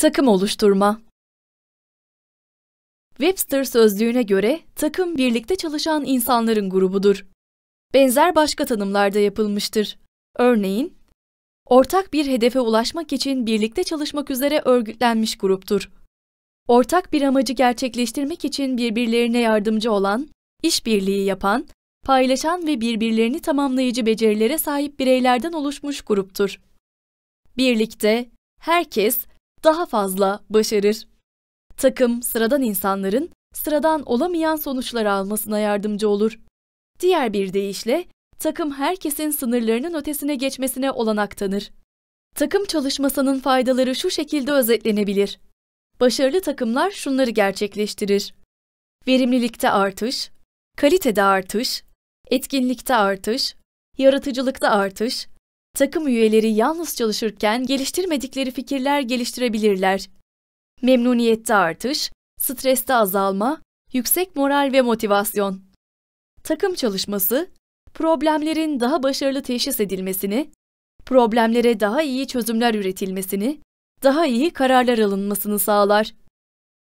Takım oluşturma Webster sözlüğüne göre takım birlikte çalışan insanların grubudur. Benzer başka tanımlarda yapılmıştır. Örneğin, ortak bir hedefe ulaşmak için birlikte çalışmak üzere örgütlenmiş gruptur. Ortak bir amacı gerçekleştirmek için birbirlerine yardımcı olan, işbirliği yapan, paylaşan ve birbirlerini tamamlayıcı becerilere sahip bireylerden oluşmuş gruptur. Birlikte, herkes daha fazla başarır. Takım sıradan insanların sıradan olamayan sonuçları almasına yardımcı olur. Diğer bir deyişle takım herkesin sınırlarının ötesine geçmesine olanak tanır. Takım çalışmasının faydaları şu şekilde özetlenebilir. Başarılı takımlar şunları gerçekleştirir. Verimlilikte artış, kalitede artış, etkinlikte artış, yaratıcılıkta artış, Takım üyeleri yalnız çalışırken geliştirmedikleri fikirler geliştirebilirler. Memnuniyette artış, streste azalma, yüksek moral ve motivasyon. Takım çalışması, problemlerin daha başarılı teşhis edilmesini, problemlere daha iyi çözümler üretilmesini, daha iyi kararlar alınmasını sağlar.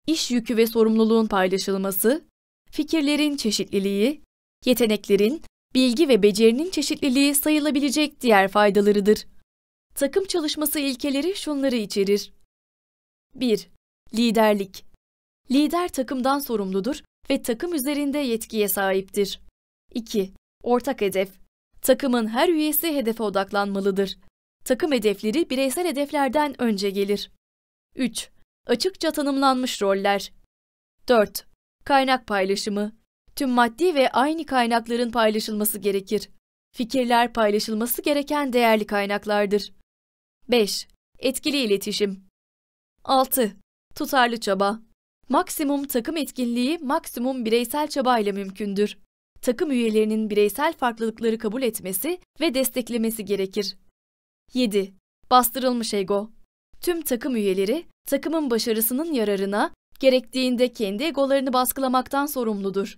İş yükü ve sorumluluğun paylaşılması, fikirlerin çeşitliliği, yeteneklerin bilgi ve becerinin çeşitliliği sayılabilecek diğer faydalarıdır. Takım çalışması ilkeleri şunları içerir. 1. Liderlik Lider takımdan sorumludur ve takım üzerinde yetkiye sahiptir. 2. Ortak hedef Takımın her üyesi hedefe odaklanmalıdır. Takım hedefleri bireysel hedeflerden önce gelir. 3. Açıkça tanımlanmış roller. 4. Kaynak paylaşımı tüm maddi ve aynı kaynakların paylaşılması gerekir. Fikirler paylaşılması gereken değerli kaynaklardır. 5. Etkili iletişim 6. Tutarlı çaba Maksimum takım etkinliği maksimum bireysel çaba ile mümkündür. Takım üyelerinin bireysel farklılıkları kabul etmesi ve desteklemesi gerekir. 7. Bastırılmış ego Tüm takım üyeleri takımın başarısının yararına gerektiğinde kendi egolarını baskılamaktan sorumludur.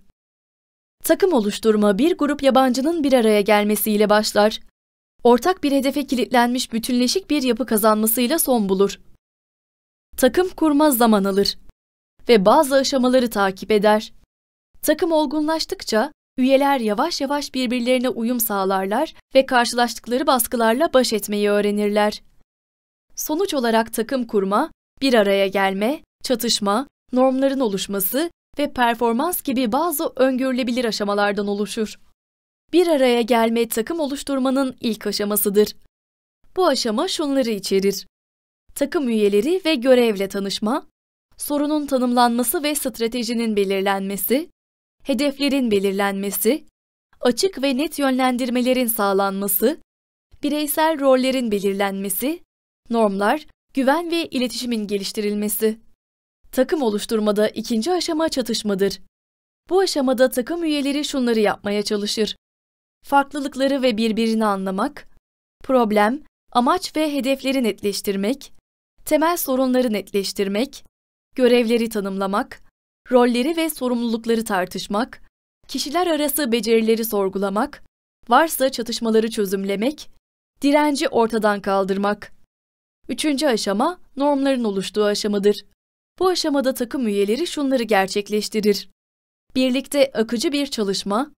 Takım oluşturma bir grup yabancının bir araya gelmesiyle başlar. Ortak bir hedefe kilitlenmiş bütünleşik bir yapı kazanmasıyla son bulur. Takım kurma zaman alır ve bazı aşamaları takip eder. Takım olgunlaştıkça üyeler yavaş yavaş birbirlerine uyum sağlarlar ve karşılaştıkları baskılarla baş etmeyi öğrenirler. Sonuç olarak takım kurma, bir araya gelme, çatışma, normların oluşması ve performans gibi bazı öngörülebilir aşamalardan oluşur. Bir araya gelme takım oluşturmanın ilk aşamasıdır. Bu aşama şunları içerir. Takım üyeleri ve görevle tanışma, sorunun tanımlanması ve stratejinin belirlenmesi, hedeflerin belirlenmesi, açık ve net yönlendirmelerin sağlanması, bireysel rollerin belirlenmesi, normlar, güven ve iletişimin geliştirilmesi. Takım oluşturmada ikinci aşama çatışmadır. Bu aşamada takım üyeleri şunları yapmaya çalışır. Farklılıkları ve birbirini anlamak, problem, amaç ve hedefleri netleştirmek, temel sorunları netleştirmek, görevleri tanımlamak, rolleri ve sorumlulukları tartışmak, kişiler arası becerileri sorgulamak, varsa çatışmaları çözümlemek, direnci ortadan kaldırmak. Üçüncü aşama normların oluştuğu aşamadır. Bu aşamada takım üyeleri şunları gerçekleştirir. Birlikte akıcı bir çalışma,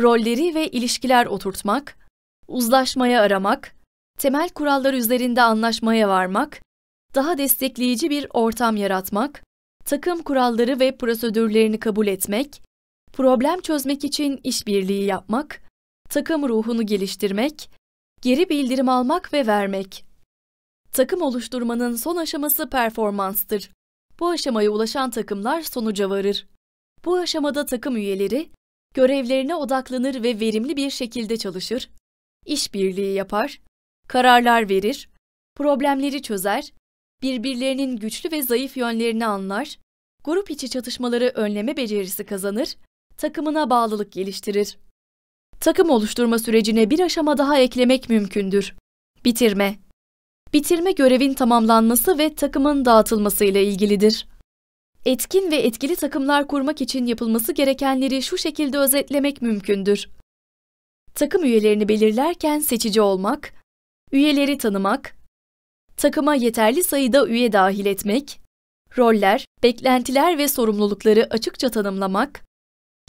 rolleri ve ilişkiler oturtmak, uzlaşmaya aramak, temel kurallar üzerinde anlaşmaya varmak, daha destekleyici bir ortam yaratmak, takım kuralları ve prosedürlerini kabul etmek, problem çözmek için işbirliği yapmak, takım ruhunu geliştirmek, geri bildirim almak ve vermek. Takım oluşturmanın son aşaması performanstır. Bu aşamaya ulaşan takımlar sonuca varır. Bu aşamada takım üyeleri görevlerine odaklanır ve verimli bir şekilde çalışır, işbirliği yapar, kararlar verir, problemleri çözer, birbirlerinin güçlü ve zayıf yönlerini anlar, grup içi çatışmaları önleme becerisi kazanır, takımına bağlılık geliştirir. Takım oluşturma sürecine bir aşama daha eklemek mümkündür. Bitirme bitirme görevin tamamlanması ve takımın dağıtılması ile ilgilidir. Etkin ve etkili takımlar kurmak için yapılması gerekenleri şu şekilde özetlemek mümkündür. Takım üyelerini belirlerken seçici olmak, üyeleri tanımak, takıma yeterli sayıda üye dahil etmek, roller, beklentiler ve sorumlulukları açıkça tanımlamak,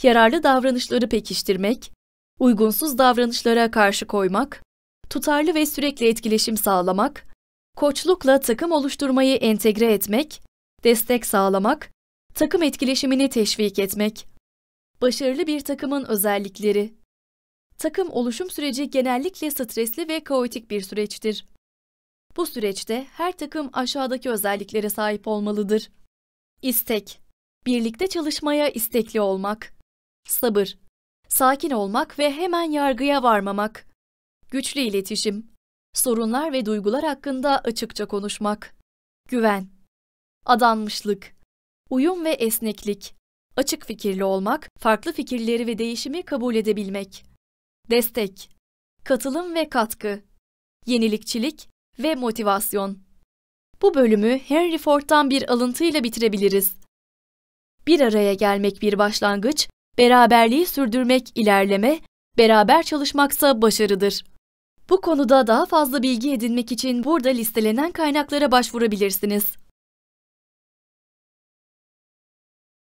yararlı davranışları pekiştirmek, uygunsuz davranışlara karşı koymak, tutarlı ve sürekli etkileşim sağlamak, koçlukla takım oluşturmayı entegre etmek, destek sağlamak, takım etkileşimini teşvik etmek. Başarılı bir takımın özellikleri Takım oluşum süreci genellikle stresli ve kaotik bir süreçtir. Bu süreçte her takım aşağıdaki özelliklere sahip olmalıdır. İstek Birlikte çalışmaya istekli olmak. Sabır Sakin olmak ve hemen yargıya varmamak. Güçlü iletişim sorunlar ve duygular hakkında açıkça konuşmak, güven, adanmışlık, uyum ve esneklik, açık fikirli olmak, farklı fikirleri ve değişimi kabul edebilmek, destek, katılım ve katkı, yenilikçilik ve motivasyon. Bu bölümü Henry Ford'dan bir alıntıyla bitirebiliriz. Bir araya gelmek bir başlangıç, beraberliği sürdürmek ilerleme, beraber çalışmaksa başarıdır. Bu konuda daha fazla bilgi edinmek için burada listelenen kaynaklara başvurabilirsiniz.